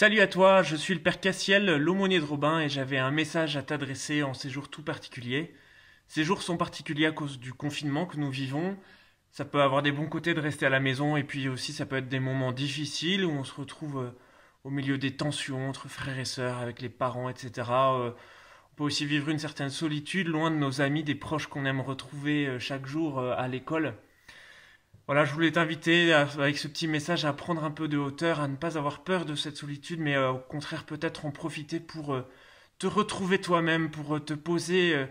Salut à toi, je suis le Père Cassiel, l'aumônier de Robin, et j'avais un message à t'adresser en ces jours tout particuliers. Ces jours sont particuliers à cause du confinement que nous vivons. Ça peut avoir des bons côtés de rester à la maison, et puis aussi ça peut être des moments difficiles où on se retrouve euh, au milieu des tensions entre frères et sœurs, avec les parents, etc. Euh, on peut aussi vivre une certaine solitude, loin de nos amis, des proches qu'on aime retrouver euh, chaque jour à l'école. Voilà, je voulais t'inviter avec ce petit message à prendre un peu de hauteur, à ne pas avoir peur de cette solitude, mais euh, au contraire peut-être en profiter pour euh, te retrouver toi-même, pour euh, te poser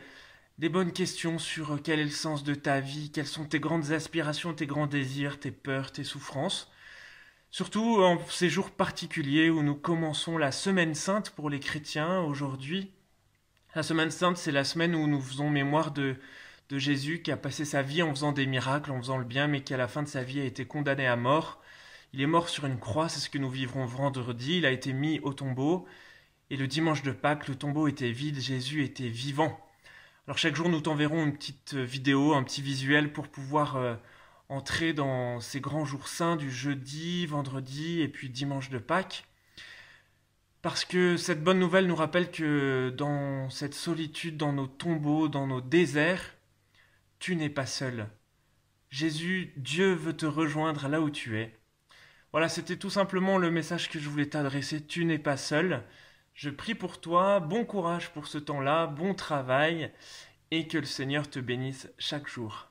des bonnes questions sur quel est le sens de ta vie, quelles sont tes grandes aspirations, tes grands désirs, tes peurs, tes souffrances. Surtout en ces jours particuliers où nous commençons la semaine sainte pour les chrétiens aujourd'hui. La semaine sainte, c'est la semaine où nous faisons mémoire de de Jésus qui a passé sa vie en faisant des miracles, en faisant le bien, mais qui à la fin de sa vie a été condamné à mort. Il est mort sur une croix, c'est ce que nous vivrons vendredi, il a été mis au tombeau, et le dimanche de Pâques, le tombeau était vide, Jésus était vivant. Alors chaque jour, nous t'enverrons une petite euh, vidéo, un petit visuel pour pouvoir euh, entrer dans ces grands jours saints du jeudi, vendredi et puis dimanche de Pâques. Parce que cette bonne nouvelle nous rappelle que dans cette solitude, dans nos tombeaux, dans nos déserts, tu n'es pas seul. Jésus, Dieu veut te rejoindre là où tu es. Voilà, c'était tout simplement le message que je voulais t'adresser. Tu n'es pas seul. Je prie pour toi, bon courage pour ce temps-là, bon travail, et que le Seigneur te bénisse chaque jour.